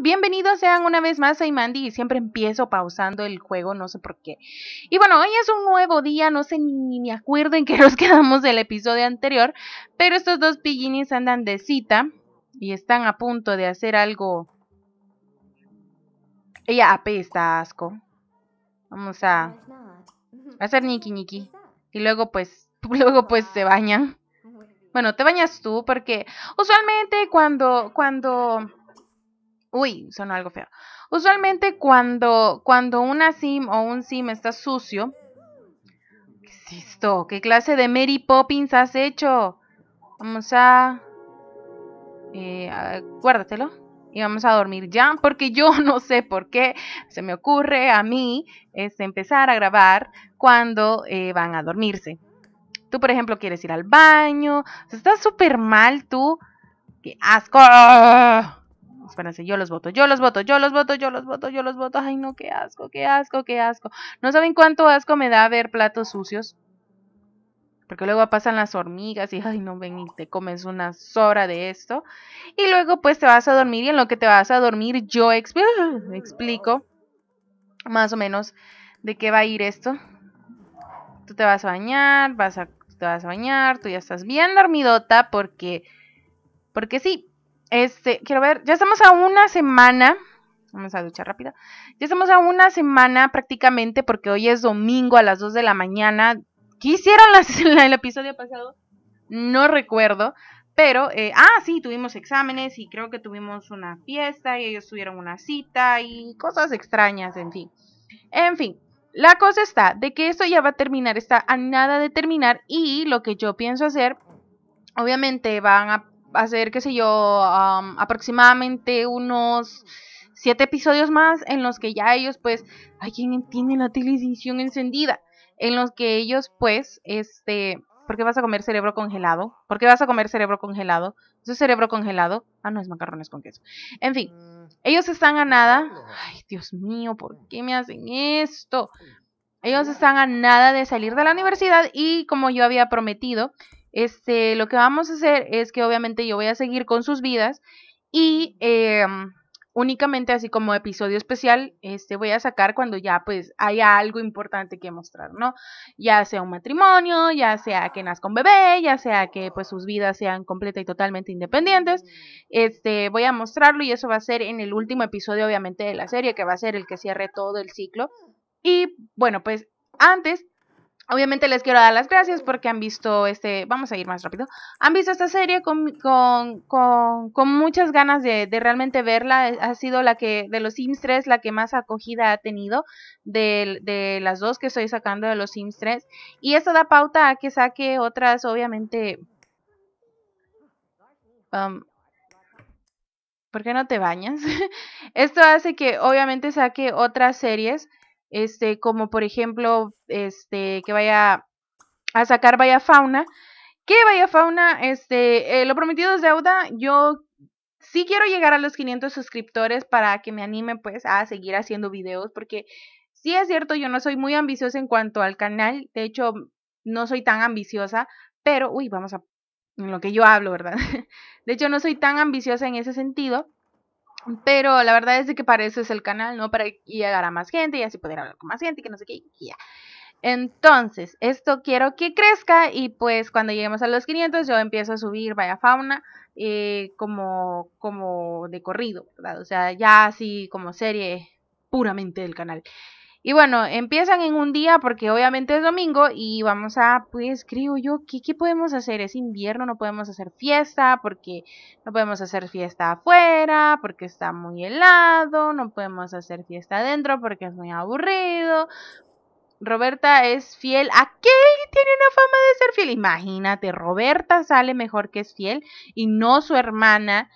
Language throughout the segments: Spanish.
bienvenidos sean una vez más, a Imandi y siempre empiezo pausando el juego, no sé por qué. Y bueno, hoy es un nuevo día, no sé ni, me acuerdo en qué nos quedamos del episodio anterior, pero estos dos pillinis andan de cita y están a punto de hacer algo... Ella apesta asco. Vamos a hacer niki niki. Y luego pues, luego pues se bañan. Bueno, te bañas tú porque usualmente cuando, cuando Uy, sonó algo feo. Usualmente cuando, cuando una sim o un sim está sucio. ¿Qué es esto? ¿Qué clase de Mary Poppins has hecho? Vamos a... Eh, guárdatelo. Y vamos a dormir ya, porque yo no sé por qué se me ocurre a mí es este, empezar a grabar cuando eh, van a dormirse. Tú, por ejemplo, quieres ir al baño. O sea, estás súper mal tú. ¡Qué asco! espérense, yo los voto, yo los voto, yo los voto, yo los voto, yo los voto. Ay, no, qué asco, qué asco, qué asco. No saben cuánto asco me da ver platos sucios. Porque luego pasan las hormigas y, ay, no, ven y te comes una sobra de esto. Y luego pues te vas a dormir y en lo que te vas a dormir yo explico más o menos de qué va a ir esto. Tú te vas a bañar, vas a, te vas a bañar, tú ya estás bien dormidota porque, porque sí, este, quiero ver, ya estamos a una semana. Vamos a duchar rápido. Ya estamos a una semana prácticamente porque hoy es domingo a las 2 de la mañana. ¿Qué hicieron el episodio pasado? No recuerdo. Pero, eh, ah, sí, tuvimos exámenes y creo que tuvimos una fiesta y ellos tuvieron una cita y cosas extrañas, en fin. En fin, la cosa está de que esto ya va a terminar, está a nada de terminar y lo que yo pienso hacer, obviamente van a hacer, qué sé yo, aproximadamente unos siete episodios más en los que ya ellos pues, alguien entiende la televisión encendida, en los que ellos pues, este, ¿por qué vas a comer cerebro congelado? ¿Por qué vas a comer cerebro congelado? es cerebro congelado? Ah, no, es macarrones con queso. En fin, mm. ellos están a nada. Ay, Dios mío, ¿por qué me hacen esto? Ellos están a nada de salir de la universidad y como yo había prometido, este, lo que vamos a hacer es que obviamente yo voy a seguir con sus vidas y em, únicamente así como episodio especial, este voy a sacar cuando ya pues haya algo importante que mostrar, ¿no? Ya sea un matrimonio, ya sea que nazca un bebé, ya sea que pues sus vidas sean completa y totalmente independientes. Este, voy a mostrarlo y eso va a ser en el último episodio obviamente de la serie, que va a ser el que cierre todo el ciclo. Y bueno, pues antes Obviamente les quiero dar las gracias porque han visto este, vamos a ir más rápido, han visto esta serie con, con, con, con muchas ganas de, de, realmente verla, ha sido la que, de los Sims 3, la que más acogida ha tenido de, de las dos que estoy sacando de los Sims 3 y esto da pauta a que saque otras, obviamente, um, ¿por qué no te bañas? esto hace que obviamente saque otras series este, como por ejemplo, este, que vaya a sacar Vaya Fauna. Que Vaya Fauna, este, eh, lo prometido es deuda, yo sí quiero llegar a los 500 suscriptores para que me anime pues a seguir haciendo videos, porque sí es cierto, yo no soy muy ambiciosa en cuanto al canal, de hecho, no soy tan ambiciosa, pero, uy, vamos a en lo que yo hablo, ¿verdad? De hecho, no soy tan ambiciosa en ese sentido, pero la verdad es que para eso es el canal, ¿no? Para llegar a más gente y así poder hablar con más gente y que no sé qué. Entonces, esto quiero que crezca y pues cuando lleguemos a los 500 yo empiezo a subir Vaya Fauna eh, como, como de corrido, ¿verdad? O sea, ya así como serie puramente del canal. Y bueno, empiezan en un día porque obviamente es domingo y vamos a, pues creo yo, ¿qué, ¿qué, podemos hacer? Es invierno, no podemos hacer fiesta porque no podemos hacer fiesta afuera, porque está muy helado, no podemos hacer fiesta adentro porque es muy aburrido. Roberta es fiel. Aquel tiene una fama de ser fiel. Imagínate, Roberta sale mejor que es fiel y no su hermana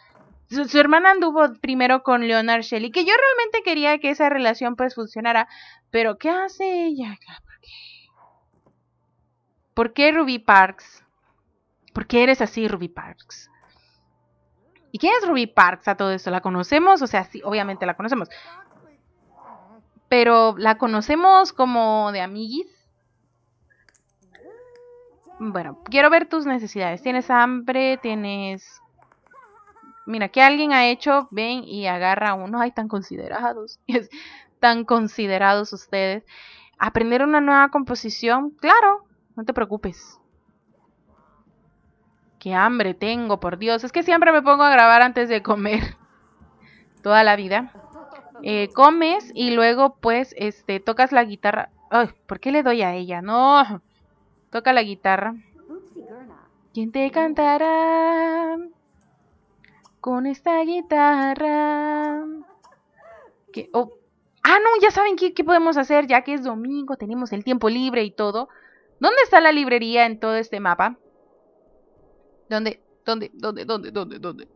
su, hermana anduvo primero con Leonard Shelley, que yo realmente quería que esa relación pues funcionara, pero ¿qué hace ella? ¿Por qué? ¿Por qué Ruby Parks? ¿Por qué eres así, Ruby Parks? ¿Y quién es Ruby Parks a todo esto? ¿La conocemos? O sea, sí, obviamente la conocemos. Pero la conocemos como de amiguis. Bueno, quiero ver tus necesidades. ¿Tienes hambre? ¿Tienes Mira, que alguien ha hecho, ven y agarra uno, ay, tan considerados, tan considerados ustedes. Aprender una nueva composición, claro, no te preocupes. Qué hambre tengo, por Dios. Es que siempre me pongo a grabar antes de comer. Toda la vida. Eh, comes y luego pues este tocas la guitarra. Ay, ¿por qué le doy a ella? No. Toca la guitarra. ¿Quién te cantará? con esta guitarra. Oh, ah, no, ya saben qué, podemos hacer, ya que es domingo, tenemos el tiempo libre y todo. ¿Dónde está la librería en todo este mapa? ¿Dónde? ¿Dónde? ¿Dónde? ¿Dónde? ¿Dónde? ¿Dónde?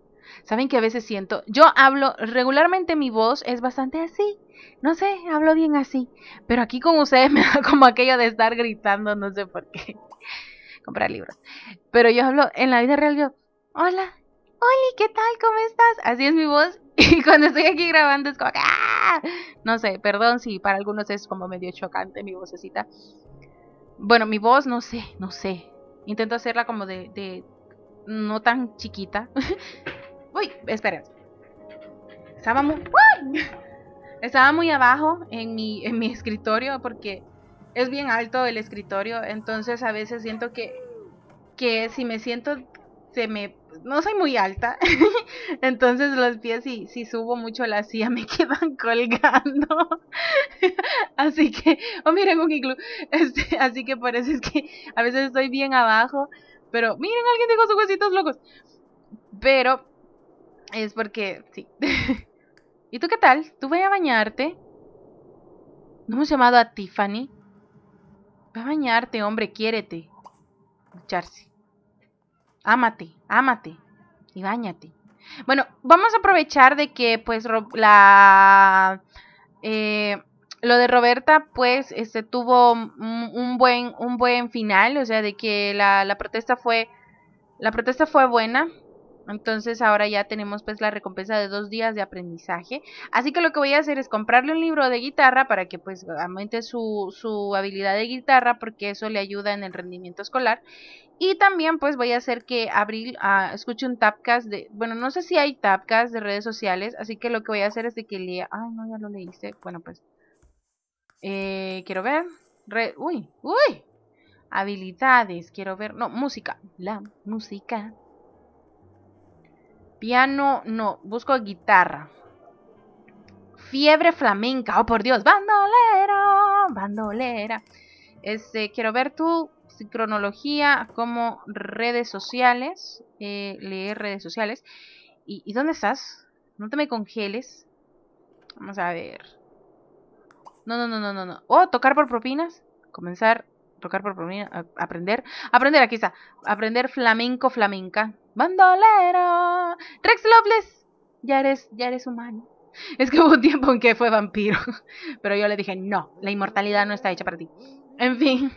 ¿Saben que a veces siento? Yo hablo, regularmente mi voz es bastante así. No sé, hablo bien así. Pero aquí con ustedes me da como aquello de estar gritando, no sé por qué. Comprar libros. Pero yo hablo, en la vida real yo, hola, Oli, ¿qué tal? ¿Cómo estás? Así es mi voz. Y cuando estoy aquí grabando es como, ah". no sé, perdón si para algunos es como medio chocante mi vocecita. Bueno, mi voz no sé, no sé. Intento hacerla como de, no tan chiquita. Uy, espera. Estaba muy, estaba muy abajo en mi, en mi escritorio porque es bien alto el escritorio, entonces a veces siento que que si me siento se me pues, no soy muy alta, entonces los pies si, si subo mucho la silla me quedan colgando. así que, oh miren un iglú, este, así que por eso es que a veces estoy bien abajo, pero miren, alguien dijo sus huesitos locos. Pero es porque sí. ¿Y tú qué tal? ¿Tú vas a bañarte? ¿No hemos llamado a Tiffany? Va a bañarte, hombre, quiérete. echarse ámate, ámate y bañate. Bueno, vamos a aprovechar de que pues la eh, lo de Roberta pues este tuvo un, buen un buen final, o sea, de que la, la protesta fue la protesta fue buena, entonces ahora ya tenemos pues la recompensa de dos días de aprendizaje. Así que lo que voy a hacer es comprarle un libro de guitarra para que pues aumente su, habilidad de guitarra porque eso le ayuda en el rendimiento escolar. Y también pues voy a hacer que Abril ah, escuche un tapcast de, bueno, no sé si hay tapcast de redes sociales, así que lo que voy a hacer es de que lea, ay no, ya lo leíste, bueno pues, eh, quiero ver, uy, uy, habilidades, quiero ver, no, música, la música, Piano, no, busco guitarra. Fiebre flamenca, oh por Dios, bandolero, bandolera. Este, quiero ver tu cronología como redes sociales, eh, leer redes sociales. ¿Y, dónde estás? No te me congeles. Vamos a ver. No, no, no, no, no, no. Oh, tocar por propinas. Comenzar, tocar por propinas, aprender. Aprender, aquí está. Aprender flamenco, flamenca bandolero. Rex Loveless, ya eres, ya eres humano. Es que hubo un tiempo en que fue vampiro, pero yo le dije, no, la inmortalidad no está hecha para ti. En fin.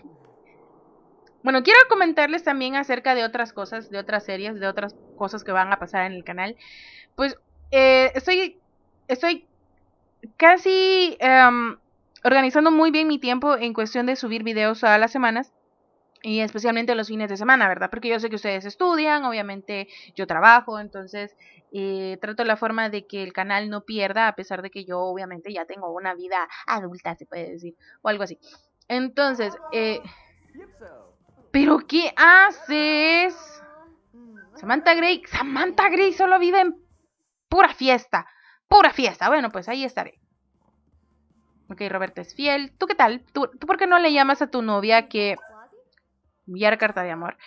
Bueno, quiero comentarles también acerca de otras cosas, de otras series, de otras cosas que van a pasar en el canal. Pues eh, estoy, estoy casi em, organizando muy bien mi tiempo en cuestión de subir videos a las semanas y especialmente los fines de semana, ¿verdad? Porque yo sé que ustedes estudian, obviamente yo trabajo, entonces eh, trato la forma de que el canal no pierda, a pesar de que yo obviamente ya tengo una vida adulta, se puede decir, o algo así. Entonces, eh, ¿pero qué haces? Samantha Gray, Samantha Gray solo vive en pura fiesta, pura fiesta. Bueno, pues ahí estaré. Ok, Roberto es fiel. ¿Tú qué tal? ¿Tú por qué no le llamas a tu novia que enviar carta de amor.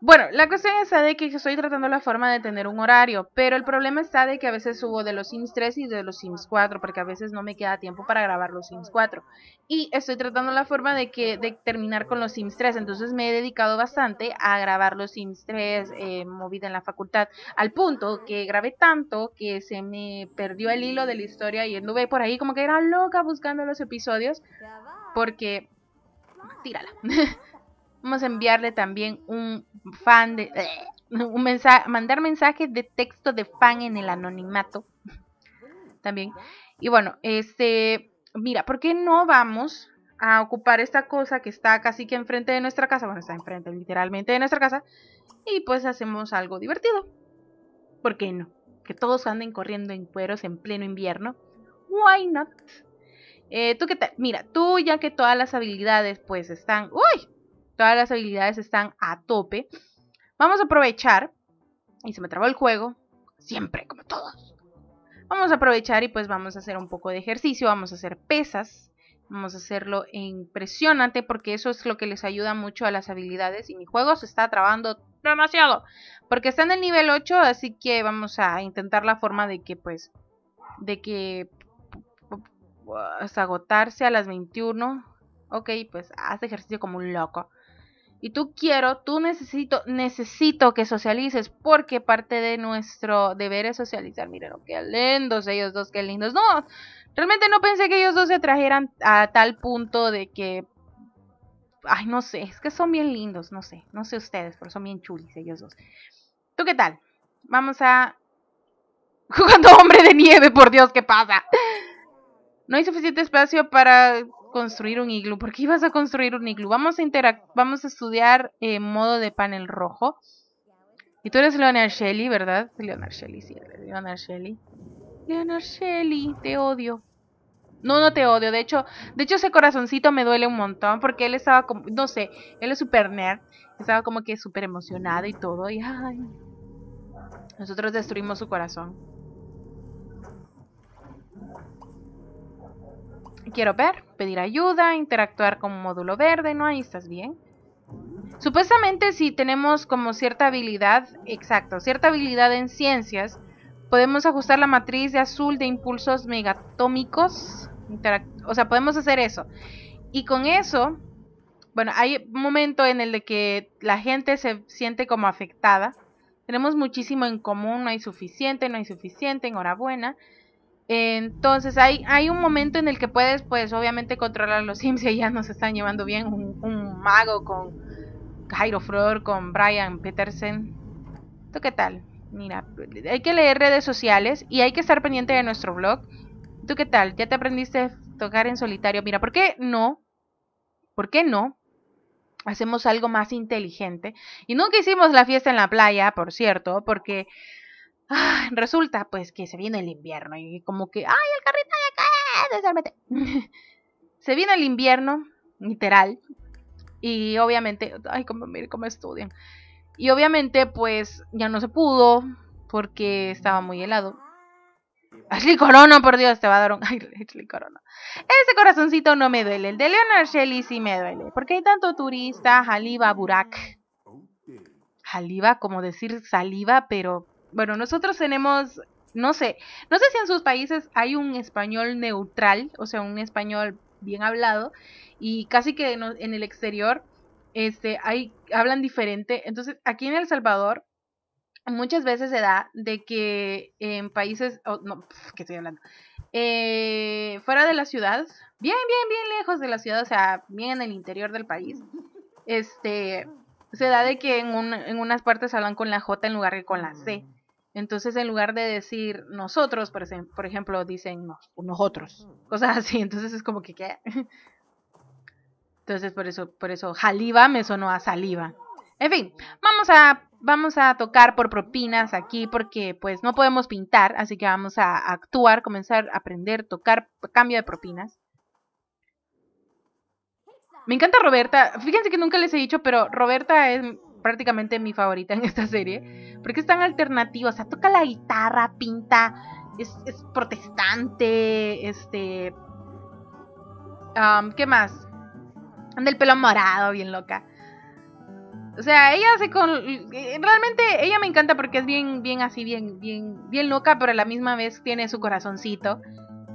Bueno, la cuestión está de que estoy tratando la forma de tener un horario, pero el problema está de que a veces subo de los Sims 3 y de los Sims 4, porque a veces no me queda tiempo para grabar los Sims 4. Y estoy tratando la forma de, que, de terminar con los Sims 3, entonces me he dedicado bastante a grabar los Sims 3 eh, movida en la facultad, al punto que grabé tanto que se me perdió el hilo de la historia y anduve por ahí como que era loca buscando los episodios, porque... Tírala. Vamos a enviarle también un fan de... Eh, un mensaje, mandar mensajes de texto de fan en el anonimato. También. Y bueno, este... Mira, ¿por qué no vamos a ocupar esta cosa que está casi que enfrente de nuestra casa? Bueno, está enfrente literalmente de nuestra casa. Y pues hacemos algo divertido. ¿Por qué no? Que todos anden corriendo en cueros en pleno invierno. Why not? Eh, ¿Tú qué tal? Mira, tú ya que todas las habilidades pues están... ¡Uy! Todas las habilidades están a tope. Vamos a aprovechar. Y se me trabó el juego. Siempre, como todos. Vamos a aprovechar y pues vamos a hacer un poco de ejercicio. Vamos a hacer pesas. Vamos a hacerlo impresionante porque eso es lo que les ayuda mucho a las habilidades. Y mi juego se está trabando demasiado. Porque está en el nivel 8, así que vamos a intentar la forma de que pues... De que... Pues, agotarse a las 21. Ok, pues hace ejercicio como un loco. Y tú quiero, tú necesito, necesito que socialices porque parte de nuestro deber es socializar. Miren, oh, qué lindos ellos dos, qué lindos. No, realmente no pensé que ellos dos se trajeran a tal punto de que... Ay, no sé, es que son bien lindos, no sé, no sé ustedes, pero son bien chulis ellos dos. ¿Tú qué tal? Vamos a... Jugando hombre de nieve, por Dios, ¿qué pasa? No hay suficiente espacio para construir un iglú. porque qué ibas a construir un iglú? Vamos a, vamos a estudiar eh, modo de panel rojo. Y tú eres Leonard Shelley, ¿verdad? Leonard Shelley, sí, Leonard Shelley. Leonard Shelley, te odio. No, no te odio. De hecho, de hecho ese corazoncito me duele un montón porque él estaba como, no sé, él es super nerd, estaba como que súper emocionado y todo. Y nosotros destruimos su corazón. quiero ver, pedir ayuda, interactuar con un módulo verde, ¿no? Ahí estás bien. Supuestamente si tenemos como cierta habilidad, exacto, cierta habilidad en ciencias, podemos ajustar la matriz de azul de impulsos megatómicos. O sea, podemos hacer eso. Y con eso, bueno, hay un momento en el de que la gente se siente como afectada. Tenemos muchísimo en común, no hay suficiente, no hay suficiente, enhorabuena. Entonces hay, hay un momento en el que puedes, pues obviamente controlar los Sims y ya nos están llevando bien un, mago con Jairo Flor, con Brian Petersen. ¿Tú qué tal? Mira, hay que leer redes sociales y hay que estar pendiente de nuestro blog. ¿Tú qué tal? ¿Ya te aprendiste a tocar en solitario? Mira, ¿por qué no? ¿Por qué no? Hacemos algo más inteligente. Y nunca hicimos la fiesta en la playa, por cierto, porque Ah, resulta pues que se viene el invierno y como que, ay, el carrito de acá, se viene el invierno, literal, y obviamente, ay, como, mire cómo estudian. Y obviamente pues ya no se pudo porque estaba muy helado. Ashley Corona, por Dios, te va a dar un... Ay, Corona. Ese corazoncito no me duele. El de Leonard Shelley sí me duele. Porque hay tanto turista, Jaliba, Burak. Jaliba, como decir saliva, pero bueno, nosotros tenemos, no sé, no sé si en sus países hay un español neutral, o sea, un español bien hablado, y casi que en el exterior este, hay, hablan diferente. Entonces, aquí en El Salvador, muchas veces se da de que en países, no, que estoy hablando, eh, fuera de la ciudad, bien, bien, bien lejos de la ciudad, o sea, bien en el interior del país, este, se da de que en, un, en unas partes hablan con la J en lugar que con la C. Entonces, en lugar de decir nosotros, por ejemplo, dicen no, nosotros, cosas así. Entonces es como que ¿qué? Entonces, por eso, por eso, jaliva me sonó a saliva. En fin, vamos a, vamos a tocar por propinas aquí porque pues no podemos pintar, así que vamos a actuar, comenzar a aprender, tocar, cambio de propinas. Me encanta Roberta. Fíjense que nunca les he dicho, pero Roberta es prácticamente mi favorita en esta serie, porque es tan mm. alternativa, o sea, toca la guitarra, pinta, es, protestante, este... ¿Qué más? Anda el pelo morado, bien loca. O sea, ella se con... Eh, realmente ella me encanta porque es bien, bien así, bien, bien, bien loca, pero a la misma vez tiene su corazoncito.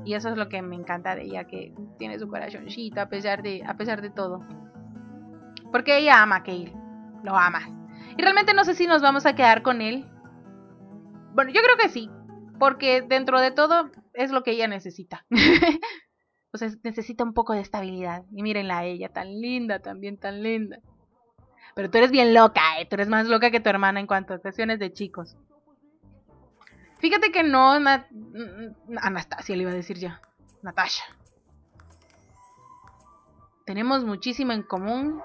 Y eso es lo que me encanta de ella, que tiene su corazoncito a pesar de, a pesar de todo. Porque ella ama a Kale lo amas. Y realmente no sé si nos vamos a quedar con él. Bueno, yo creo que sí, porque dentro de todo es lo que ella necesita. o sea, necesita un poco de estabilidad. Y mírenla a ella, tan linda, también tan linda. Pero tú eres bien loca, ¿eh? tú eres más loca que tu hermana en cuanto a sesiones de chicos. Fíjate que no, mm, mm, Anastasia le iba a decir ya, Natasha. Tenemos muchísimo en común,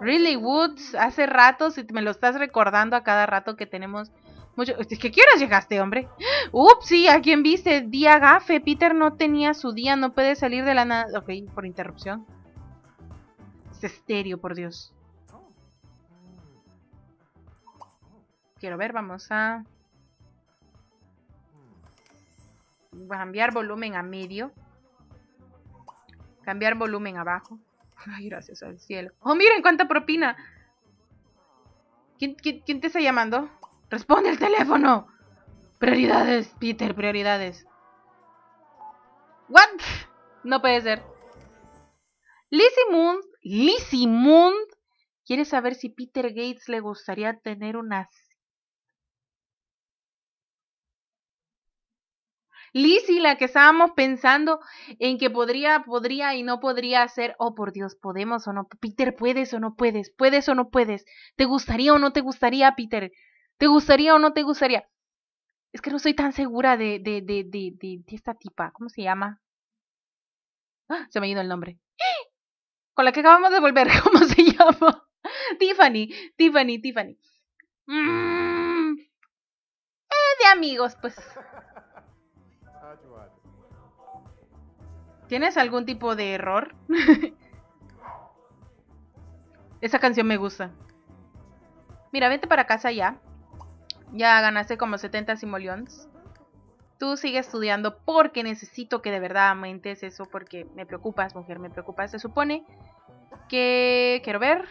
Really Woods, hace rato, si me lo estás recordando a cada rato que tenemos mucho... ¿Qué qué llegaste, hombre? Ups, sí, ¿a quién viste? Día gafe, Peter no tenía su día, no puede salir de la nada... Ok, por interrupción. Es estéreo, por Dios. Quiero ver, vamos a... Cambiar volumen a medio. Cambiar volumen abajo. Ay, gracias al cielo. Oh, miren cuánta propina. ¿Quién, te está llamando? Responde el teléfono. Prioridades, Peter, prioridades. What? No puede ser. Lizzie Moon, Lizzie Moon quiere saber si Peter Gates le gustaría tener una Lizzie, la que estábamos pensando en que podría, podría y no podría hacer, oh por Dios, podemos o no, Peter, puedes o no puedes, puedes o no puedes, te gustaría o no te gustaría, Peter, te gustaría o no te gustaría. Es que no soy tan segura de, de, de, de, de, esta tipa, ¿cómo se llama? ¡Ah! Se me ha ido el nombre. Con la que acabamos de volver, ¿cómo se llama? Tiffany, Tiffany, Tiffany. Mm. Eh, de amigos, pues. ¿Tienes algún tipo de error? Esa canción me gusta. Mira, vente para casa ya. Ya ganaste como 70 simoleons. Tú sigue estudiando porque necesito que de verdad aumentes eso porque me preocupas, mujer, me preocupas. Se supone que quiero ver.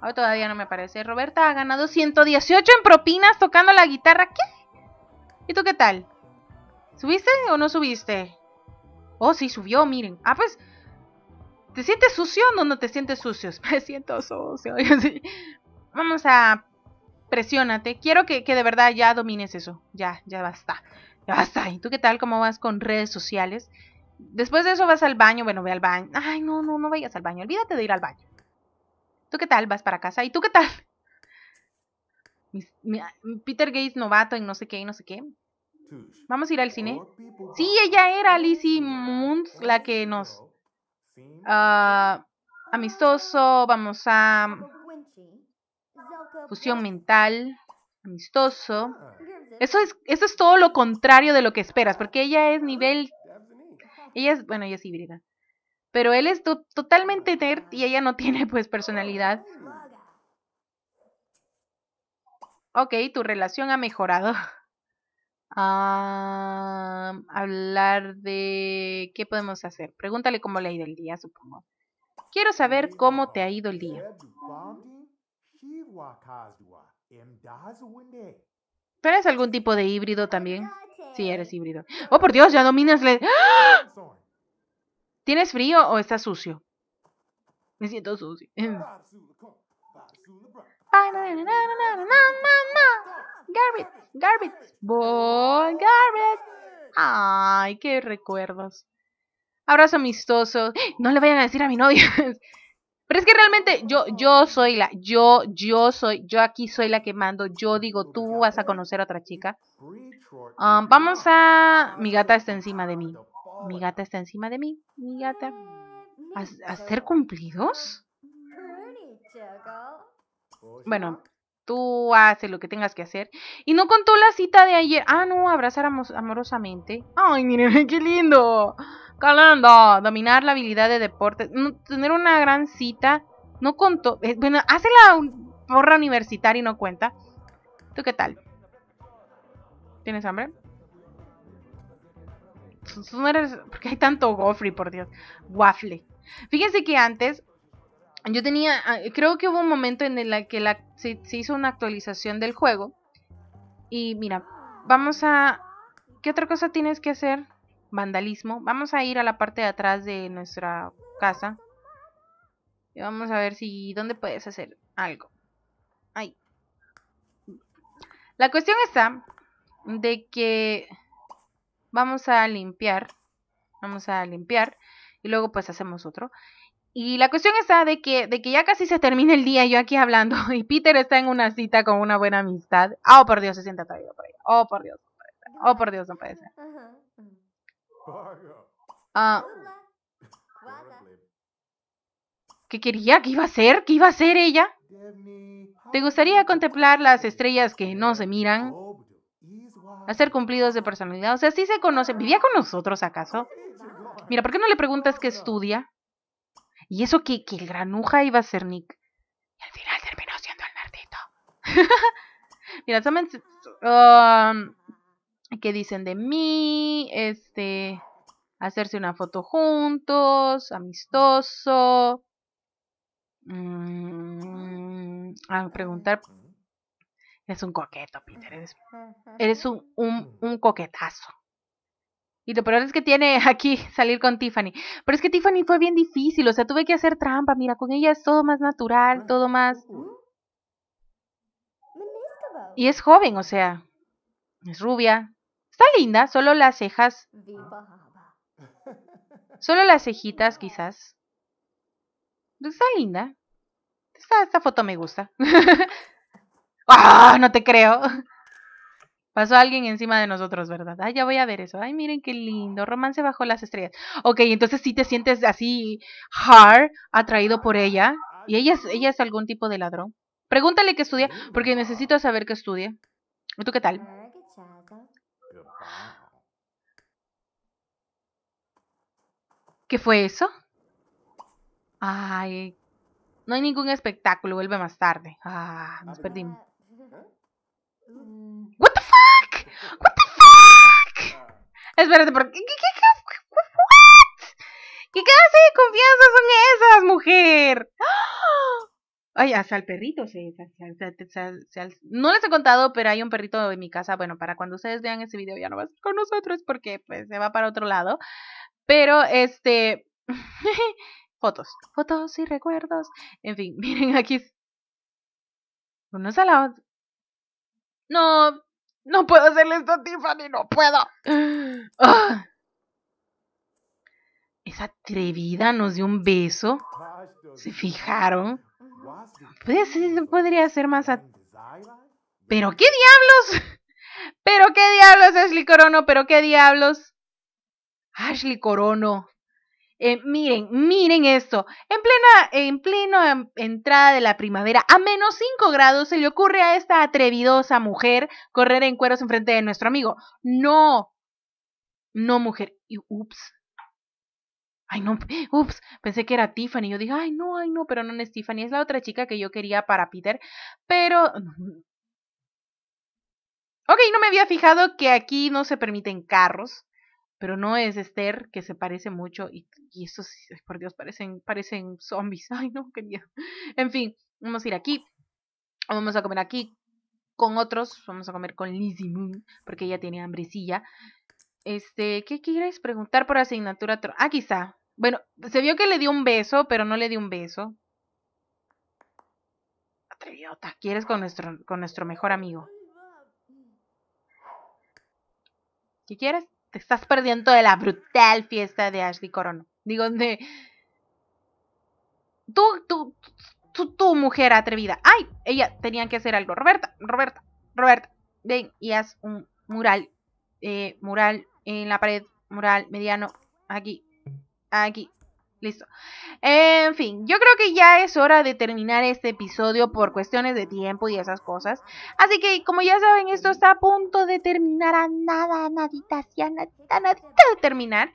Ahorita todavía no me parece. Roberta ha ganado 118 en propinas tocando la guitarra. ¿Qué? ¿Y tú qué tal? ¿Subiste o no subiste? Oh, sí, subió, miren. Ah, pues. ¿Te sientes sucio o no, te sientes sucio? Me siento sucio. Vamos a. Presiónate. Quiero que, que de verdad ya domines eso. Ya, ya basta. Ya basta. ¿Y tú qué tal? ¿Cómo vas con redes sociales? Después de eso vas al baño. Bueno, ve al baño. Ay, no, no, no vayas al baño. Olvídate de ir al baño. ¿Tú qué tal? Vas para casa. ¿Y tú qué tal? Peter Gates novato y no sé qué y no sé qué. Vamos a ir al cine. Sí, ella era Lizzie Moons, la que nos... Ah, amistoso, vamos a... Fusión mental, amistoso. Eso es, eso es todo lo contrario de lo que esperas, porque ella es nivel... Ella es, bueno, ella es híbrida. Pero él es totalmente nerd y ella no tiene pues personalidad. Ok, tu relación ha mejorado hablar de qué podemos hacer. Pregúntale cómo le ha ido el día, supongo. Quiero saber cómo te ha ido el día. eres algún tipo de híbrido también? Sí, eres híbrido. Oh, por Dios, ya dominas. ¿Tienes frío o estás sucio? Me siento sucio. ¡Garbage! ¡Garbage! boy, ¡Garbage! Ay, qué recuerdos. Abrazo amistoso. No le vayan a decir a mi novia! Pero es que realmente yo, yo soy la, yo, yo soy, yo aquí soy la que mando. Yo digo, tú vas a conocer a otra chica. Um, vamos a, mi gata está encima de mí. Mi gata está encima de mí. Mi gata. ¿Hacer cumplidos? Bueno, Tú haces lo que tengas que hacer. Y no contó la cita de ayer. Ah, no, abrazar amorosamente. Ay, miren, qué lindo. Calando. Dominar la habilidad de deporte. tener una gran cita. No contó. Eh, bueno, hace la porra universitaria y no cuenta. ¿Tú qué tal? ¿Tienes hambre? Porque hay tanto gofri, por Dios. Waffle. Fíjense que antes yo tenía, ah, creo que hubo un momento en el que se, hizo una actualización del juego. Y mira, vamos a... ¿Qué otra cosa tienes que hacer? Vandalismo. Vamos a ir a la parte de atrás de nuestra casa. Y vamos a ver si... ¿Dónde puedes hacer algo? Ahí. La cuestión está de que vamos a limpiar. Vamos a limpiar. Y luego pues hacemos otro. Y la cuestión está de que, de que ya casi se termina el día yo aquí hablando y Peter está en una cita con una buena amistad. Oh, por Dios, se sienta atraído por ella. Oh, por Dios, no Oh, por Dios, no parece ah. ¿Qué quería? ¿Qué iba a hacer? ¿Qué iba a hacer ella? ¿Te gustaría contemplar las estrellas que no se miran? Hacer cumplidos de personalidad. O sea, sí se conoce. ¿Vivía con nosotros acaso? Mira, ¿por qué no le preguntas qué estudia? Y eso que, el granuja iba a ser Nick. Y al final terminó siendo el nerdito. Mira, también um, ¿Qué dicen de mí? Este... Hacerse una foto juntos, amistoso. Mm, a ah, preguntar. Eres un coqueto, Peter. Eres, un coquetazo. Y lo peor es que tiene aquí salir con Tiffany. Pero es que Tiffany fue bien difícil, o sea, tuve que hacer trampa. Mira, con ella es todo más natural, ah, todo más... Y es joven, o sea, es rubia. Está linda, solo las cejas... Solo las cejitas, quizás. Está linda. Esta, esta foto me gusta. ¡Ah! no te creo. Pasó alguien encima de nosotros, ¿verdad? Ah, ya voy a ver eso. Ay, miren qué lindo. Romance bajo las estrellas. Ok, entonces si te sientes así hard, atraído por ella. Y ella es, ella es algún tipo de ladrón. Pregúntale qué estudia, porque necesito saber qué estudia. ¿Y tú qué tal? ¿Qué fue eso? Ay, no hay ningún espectáculo, vuelve más tarde. Ah, nos perdimos. What the fuck? Espérate, qué? ¿Qué, qué, qué, ¿Qué clase de confianza son esas, mujer? ¡Ah! Ay, hasta el perrito se, No les he contado, pero hay un perrito en mi casa. Bueno, para cuando ustedes vean ese video ya no va a estar con nosotros porque pues, se va para otro lado. Pero, este... fotos, fotos y recuerdos. En fin, miren aquí. Unos a la otra. No, no puedo hacerle esto a Tiffany, no puedo. Ah. Esa atrevida nos dio un beso. ¿Se fijaron? Pues podría ser más... ¿Pero qué diablos? ¿Pero qué diablos, Ashley Corono? ¿Pero qué diablos? Ashley Corono. Eh, miren, miren esto. En plena, en entrada de la primavera, a menos 5 grados, se le ocurre a esta atrevidosa mujer correr en cueros enfrente de nuestro amigo. No. No, mujer. Y, ups. Ay, no. Ups. Pensé que era Tiffany. Yo dije, ay, no, ay, no, pero no es Tiffany. Es la otra chica que yo quería para Peter. Pero. Ok, no me había fijado que aquí no se permiten carros pero no es Esther, que se parece mucho, y, esos, estos, por Dios, parecen, parecen zombies. Ay, no, qué En fin, vamos a ir aquí, vamos a comer aquí con otros, vamos a comer con Lizzie Moon, porque ella tiene hambrecilla. Este, ¿qué quieres preguntar por asignatura? Aquí ah, está. Bueno, se vio que le dio un beso, pero no le dio un beso. Atreviota, ¿quieres con nuestro, con nuestro mejor amigo? ¿Qué quieres? Te estás perdiendo de la brutal fiesta de Ashley Corona. Digo, de... Tú, tú, tú, tú, mujer atrevida. Ay, ella tenía que hacer algo. Roberta, Roberta, Roberta, ven y haz un mural. Eh, mural en la pared, mural mediano, aquí, aquí, Listo. En fin, yo creo que ya es hora de terminar este episodio por cuestiones de tiempo y esas cosas. Así que, como ya saben, esto está a punto de terminar a nada, nadita, a nadita, nadita de terminar.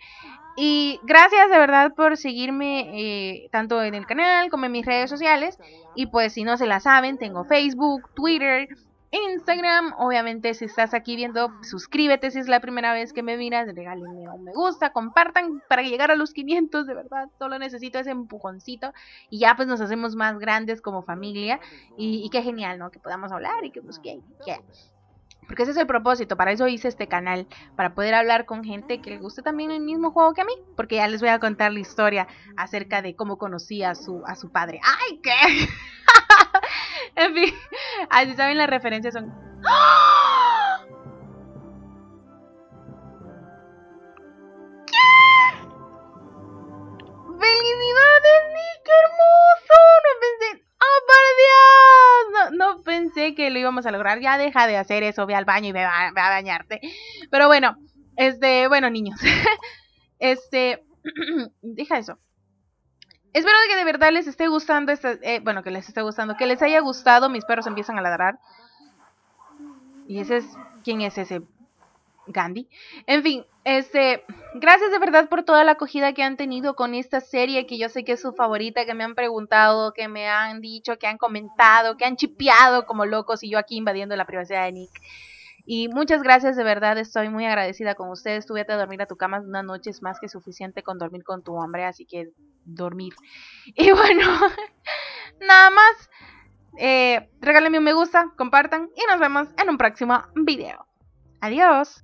Y gracias de verdad por seguirme eh, tanto en el canal como en mis redes sociales. Y pues si no se la saben, tengo Facebook, Twitter, Instagram. Obviamente, si estás aquí viendo, suscríbete si es la primera vez que me miras, regálenme un me gusta, compartan para llegar a los 500, de verdad, solo necesito ese empujoncito y ya pues nos hacemos más grandes como familia y, qué genial, ¿no? Que podamos hablar y que pues que porque ese es el propósito, para eso hice este canal, para poder hablar con gente que le guste también el mismo juego que a mí, porque ya les voy a contar la historia acerca de cómo conocí a su, a su padre. ¡Ay, qué! en fin, así saben las referencias son... ¡Ah! que lo íbamos a lograr. Ya deja de hacer eso, ve al baño y ve a, bañarte. Pero bueno, este, bueno, niños. este, deja eso. Espero que de verdad les esté gustando eh, bueno, que les esté gustando, que les haya gustado. Mis perros empiezan a ladrar. Y ese es, ¿quién es ese? Gandhi. En fin, este, gracias de verdad por toda la acogida que han tenido con esta serie que yo sé que es su favorita, que me han preguntado, que me han dicho, que han comentado, que han chipeado como locos y yo aquí invadiendo la privacidad de Nick. Y muchas gracias, de verdad, estoy muy agradecida con ustedes. Tú a dormir a tu cama una noche es más que suficiente con dormir con tu hombre, así que dormir. Y bueno, nada más. Eh, regálenme un me gusta, compartan y nos vemos en un próximo video. Adiós.